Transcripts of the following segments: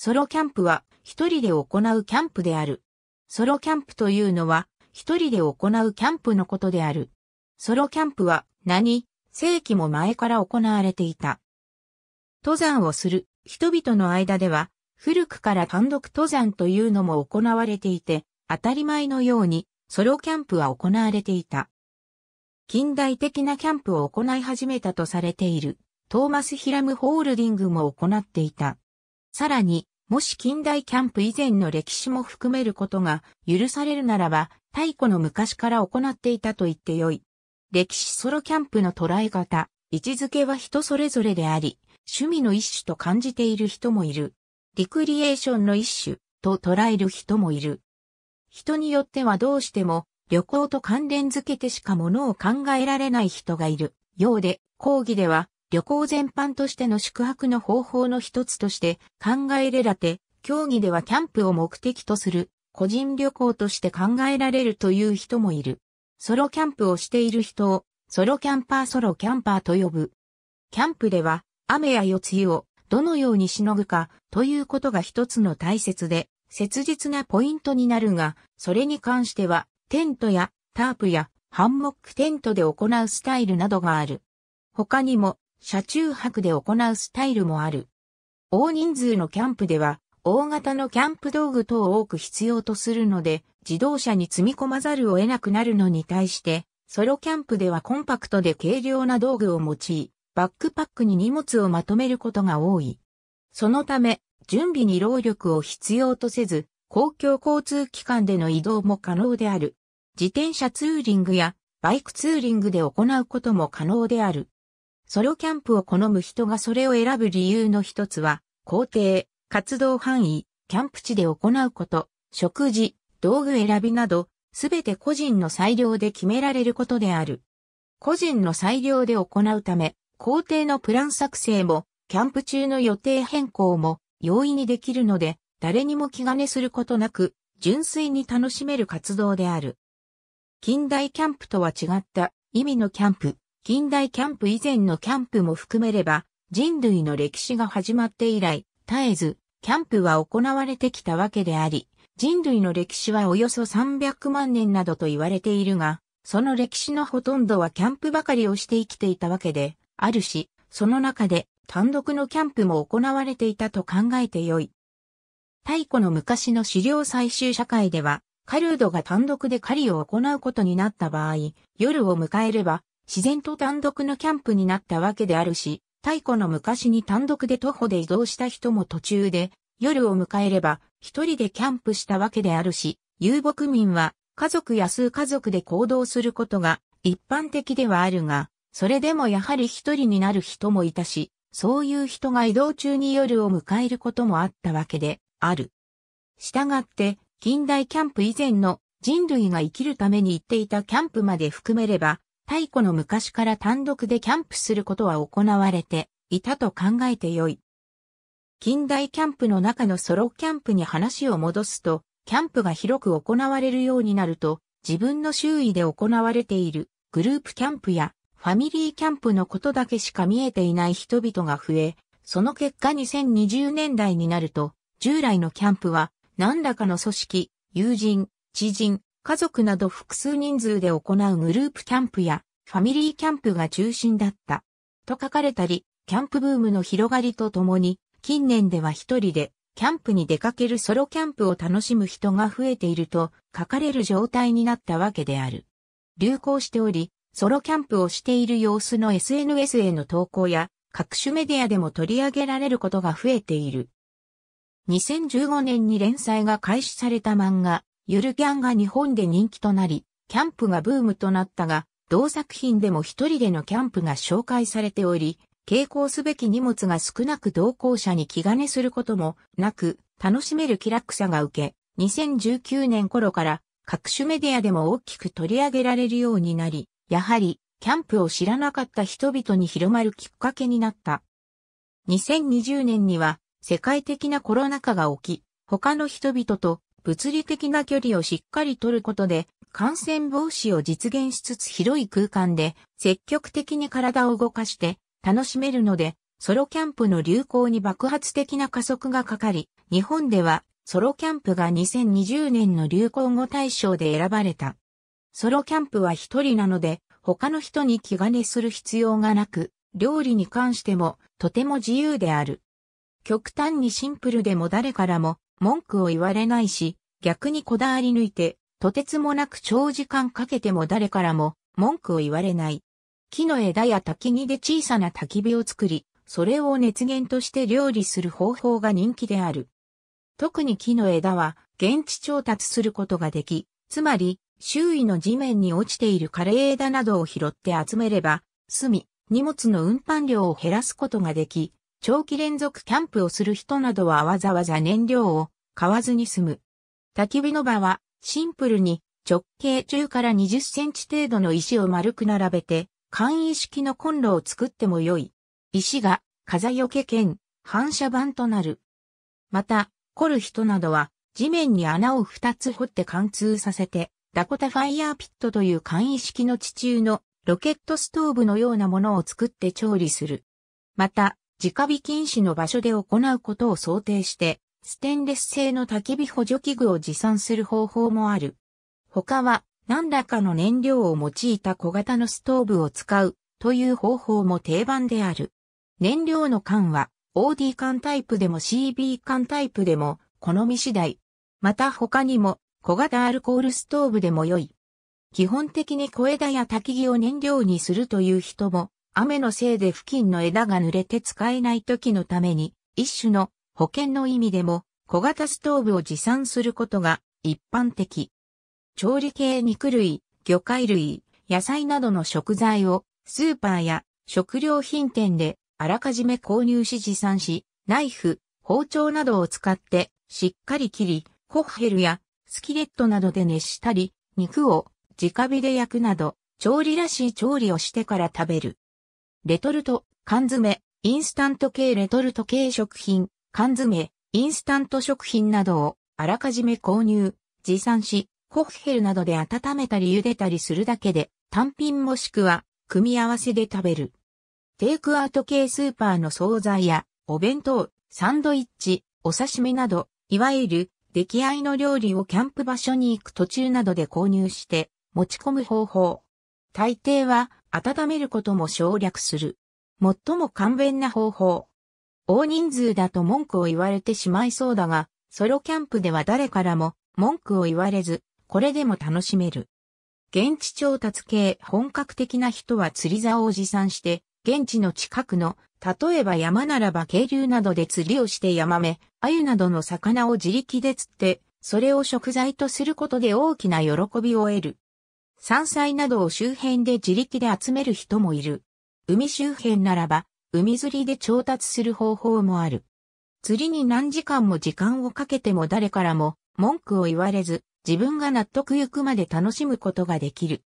ソロキャンプは一人で行うキャンプである。ソロキャンプというのは一人で行うキャンプのことである。ソロキャンプは何世紀も前から行われていた。登山をする人々の間では古くから単独登山というのも行われていて当たり前のようにソロキャンプは行われていた。近代的なキャンプを行い始めたとされているトーマス・ヒラム・ホールディングも行っていた。さらに、もし近代キャンプ以前の歴史も含めることが許されるならば、太古の昔から行っていたと言ってよい。歴史ソロキャンプの捉え方、位置づけは人それぞれであり、趣味の一種と感じている人もいる。リクリエーションの一種と捉える人もいる。人によってはどうしても旅行と関連づけてしかものを考えられない人がいるようで、講義では旅行全般としての宿泊の方法の一つとして考えれらて、競技ではキャンプを目的とする個人旅行として考えられるという人もいる。ソロキャンプをしている人をソロキャンパーソロキャンパーと呼ぶ。キャンプでは雨や夜露をどのようにしのぐかということが一つの大切で切実なポイントになるが、それに関してはテントやタープやハンモックテントで行うスタイルなどがある。他にも車中泊で行うスタイルもある。大人数のキャンプでは、大型のキャンプ道具等を多く必要とするので、自動車に積み込まざるを得なくなるのに対して、ソロキャンプではコンパクトで軽量な道具を用い、バックパックに荷物をまとめることが多い。そのため、準備に労力を必要とせず、公共交通機関での移動も可能である。自転車ツーリングやバイクツーリングで行うことも可能である。ソロキャンプを好む人がそれを選ぶ理由の一つは、工程、活動範囲、キャンプ地で行うこと、食事、道具選びなど、すべて個人の裁量で決められることである。個人の裁量で行うため、工程のプラン作成も、キャンプ中の予定変更も容易にできるので、誰にも気兼ねすることなく、純粋に楽しめる活動である。近代キャンプとは違った意味のキャンプ。近代キャンプ以前のキャンプも含めれば、人類の歴史が始まって以来、絶えず、キャンプは行われてきたわけであり、人類の歴史はおよそ300万年などと言われているが、その歴史のほとんどはキャンプばかりをして生きていたわけで、あるし、その中で単独のキャンプも行われていたと考えてよい。太古の昔の狩猟採集社会では、カルードが単独で狩りを行うことになった場合、夜を迎えれば、自然と単独のキャンプになったわけであるし、太古の昔に単独で徒歩で移動した人も途中で、夜を迎えれば一人でキャンプしたわけであるし、遊牧民は家族や数家族で行動することが一般的ではあるが、それでもやはり一人になる人もいたし、そういう人が移動中に夜を迎えることもあったわけである。従って、近代キャンプ以前の人類が生きるために行っていたキャンプまで含めれば、太古の昔から単独でキャンプすることは行われていたと考えてよい。近代キャンプの中のソロキャンプに話を戻すと、キャンプが広く行われるようになると、自分の周囲で行われているグループキャンプやファミリーキャンプのことだけしか見えていない人々が増え、その結果2020年代になると、従来のキャンプは何らかの組織、友人、知人、家族など複数人数で行うグループキャンプやファミリーキャンプが中心だった。と書かれたり、キャンプブームの広がりとともに、近年では一人でキャンプに出かけるソロキャンプを楽しむ人が増えていると書かれる状態になったわけである。流行しており、ソロキャンプをしている様子の SNS への投稿や、各種メディアでも取り上げられることが増えている。2015年に連載が開始された漫画、ゆるキャンが日本で人気となり、キャンプがブームとなったが、同作品でも一人でのキャンプが紹介されており、傾向すべき荷物が少なく同行者に気兼ねすることもなく、楽しめる気楽さが受け、2019年頃から各種メディアでも大きく取り上げられるようになり、やはりキャンプを知らなかった人々に広まるきっかけになった。2020年には世界的なコロナ禍が起き、他の人々と物理的な距離をしっかりとることで、感染防止を実現しつつ広い空間で積極的に体を動かして楽しめるので、ソロキャンプの流行に爆発的な加速がかかり、日本ではソロキャンプが2020年の流行語大賞で選ばれた。ソロキャンプは一人なので、他の人に気兼ねする必要がなく、料理に関してもとても自由である。極端にシンプルでも誰からも文句を言われないし、逆にこだわり抜いて、とてつもなく長時間かけても誰からも文句を言われない。木の枝や焚き木で小さな焚き火を作り、それを熱源として料理する方法が人気である。特に木の枝は現地調達することができ、つまり周囲の地面に落ちている枯れ枝などを拾って集めれば、住み、荷物の運搬量を減らすことができ、長期連続キャンプをする人などはわざわざ燃料を買わずに済む。焚き火の場は、シンプルに直径10から20センチ程度の石を丸く並べて、簡易式のコンロを作っても良い。石が風よけ兼反射板となる。また、凝る人などは地面に穴を2つ掘って貫通させて、ダコタファイヤーピットという簡易式の地中のロケットストーブのようなものを作って調理する。また、直火禁止の場所で行うことを想定して、ステンレス製の焚き火補助器具を持参する方法もある。他は何らかの燃料を用いた小型のストーブを使うという方法も定番である。燃料の缶は OD 缶タイプでも CB 缶タイプでも好み次第。また他にも小型アルコールストーブでも良い。基本的に小枝や焚き木を燃料にするという人も、雨のせいで付近の枝が濡れて使えない時のために、一種の保険の意味でも小型ストーブを持参することが一般的。調理系肉類、魚介類、野菜などの食材をスーパーや食料品店であらかじめ購入し持参し、ナイフ、包丁などを使ってしっかり切り、ホッヘルやスキレットなどで熱したり、肉を直火で焼くなど、調理らしい調理をしてから食べる。レトルト、缶詰、インスタント系レトルト系食品、缶詰、インスタント食品などをあらかじめ購入、持参し、ホッヘルなどで温めたり茹でたりするだけで、単品もしくは、組み合わせで食べる。テイクアウト系スーパーの惣菜や、お弁当、サンドイッチ、お刺身など、いわゆる、出来合いの料理をキャンプ場所に行く途中などで購入して、持ち込む方法。大抵は、温めることも省略する。最も簡便な方法。大人数だと文句を言われてしまいそうだが、ソロキャンプでは誰からも文句を言われず、これでも楽しめる。現地調達系本格的な人は釣り竿を持参して、現地の近くの、例えば山ならば渓流などで釣りをしてヤマメ、鮎などの魚を自力で釣って、それを食材とすることで大きな喜びを得る。山菜などを周辺で自力で集める人もいる。海周辺ならば、海釣りで調達する方法もある。釣りに何時間も時間をかけても誰からも文句を言われず、自分が納得いくまで楽しむことができる。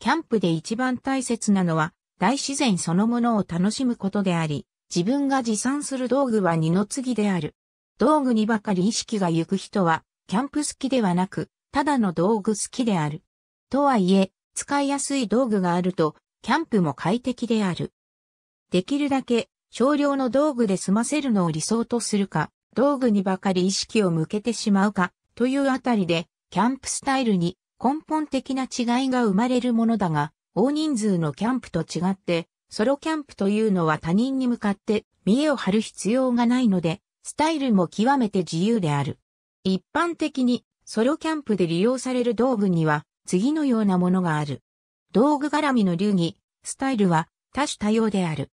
キャンプで一番大切なのは、大自然そのものを楽しむことであり、自分が持参する道具は二の次である。道具にばかり意識が行く人は、キャンプ好きではなく、ただの道具好きである。とはいえ、使いやすい道具があると、キャンプも快適である。できるだけ少量の道具で済ませるのを理想とするか、道具にばかり意識を向けてしまうか、というあたりで、キャンプスタイルに根本的な違いが生まれるものだが、大人数のキャンプと違って、ソロキャンプというのは他人に向かって見栄を張る必要がないので、スタイルも極めて自由である。一般的にソロキャンプで利用される道具には次のようなものがある。道具絡みの流儀、スタイルは多種多様である。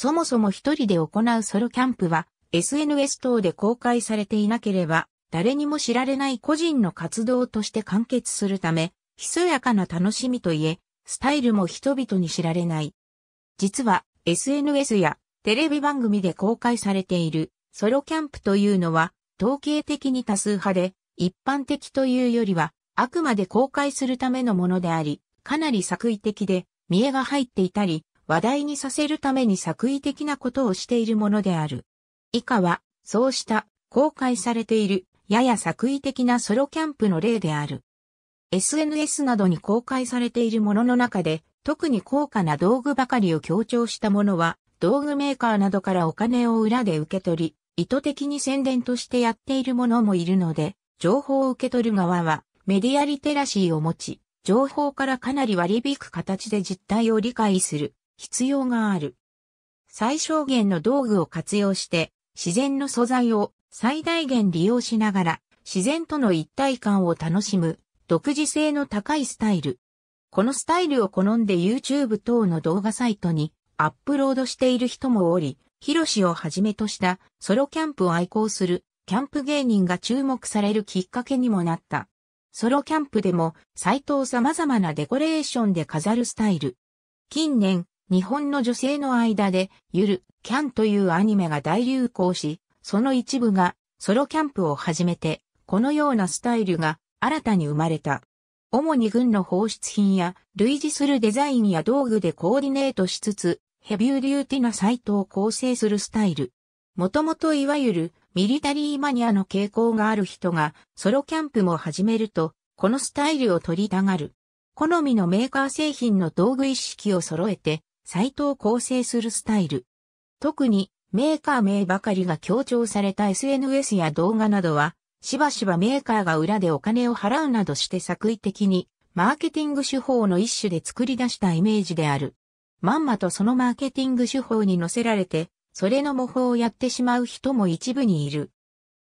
そもそも一人で行うソロキャンプは SNS 等で公開されていなければ誰にも知られない個人の活動として完結するため、ひそやかな楽しみといえ、スタイルも人々に知られない。実は SNS やテレビ番組で公開されているソロキャンプというのは統計的に多数派で一般的というよりはあくまで公開するためのものであり、かなり作為的で見栄が入っていたり、話題にさせるために作為的なことをしているものである。以下は、そうした公開されているやや作為的なソロキャンプの例である。SNS などに公開されているものの中で、特に高価な道具ばかりを強調したものは、道具メーカーなどからお金を裏で受け取り、意図的に宣伝としてやっているものもいるので、情報を受け取る側はメディアリテラシーを持ち、情報からかなり割り引く形で実態を理解する必要がある。最小限の道具を活用して自然の素材を最大限利用しながら自然との一体感を楽しむ独自性の高いスタイル。このスタイルを好んで YouTube 等の動画サイトにアップロードしている人もおり、ヒロシをはじめとしたソロキャンプを愛好するキャンプ芸人が注目されるきっかけにもなった。ソロキャンプでもサイトを様々なデコレーションで飾るスタイル。近年、日本の女性の間で、ゆる、キャンというアニメが大流行し、その一部がソロキャンプを始めて、このようなスタイルが新たに生まれた。主に軍の放出品や類似するデザインや道具でコーディネートしつつ、ヘビューリューティなサイトを構成するスタイル。もともといわゆるミリタリーマニアの傾向がある人がソロキャンプも始めると、このスタイルを取りたがる。好みのメーカー製品の道具一式を揃えて、サイトを構成するスタイル。特にメーカー名ばかりが強調された SNS や動画などは、しばしばメーカーが裏でお金を払うなどして作為的に、マーケティング手法の一種で作り出したイメージである。まんまとそのマーケティング手法に乗せられて、それの模倣をやってしまう人も一部にいる。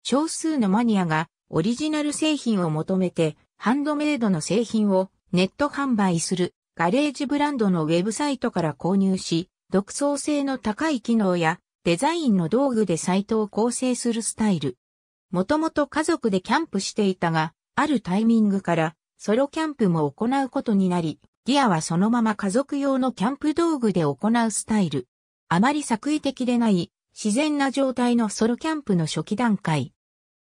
少数のマニアがオリジナル製品を求めて、ハンドメイドの製品をネット販売するガレージブランドのウェブサイトから購入し、独創性の高い機能やデザインの道具でサイトを構成するスタイル。もともと家族でキャンプしていたが、あるタイミングからソロキャンプも行うことになり、ギアはそのまま家族用のキャンプ道具で行うスタイル。あまり作為的でない自然な状態のソロキャンプの初期段階。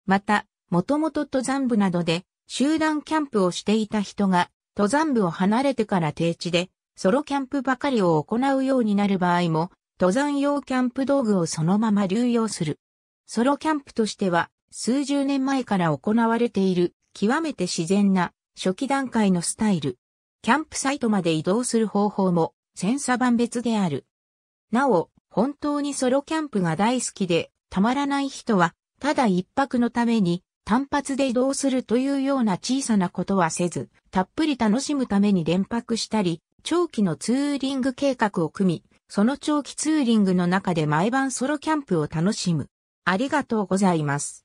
また、もともと登山部などで集団キャンプをしていた人が登山部を離れてから低地で、ソロキャンプばかりを行うようになる場合も、登山用キャンプ道具をそのまま流用する。ソロキャンプとしては、数十年前から行われている、極めて自然な、初期段階のスタイル。キャンプサイトまで移動する方法も、千差万別である。なお、本当にソロキャンプが大好きで、たまらない人は、ただ一泊のために、単発で移動するというような小さなことはせず、たっぷり楽しむために連泊したり、長期のツーリング計画を組み、その長期ツーリングの中で毎晩ソロキャンプを楽しむ。ありがとうございます。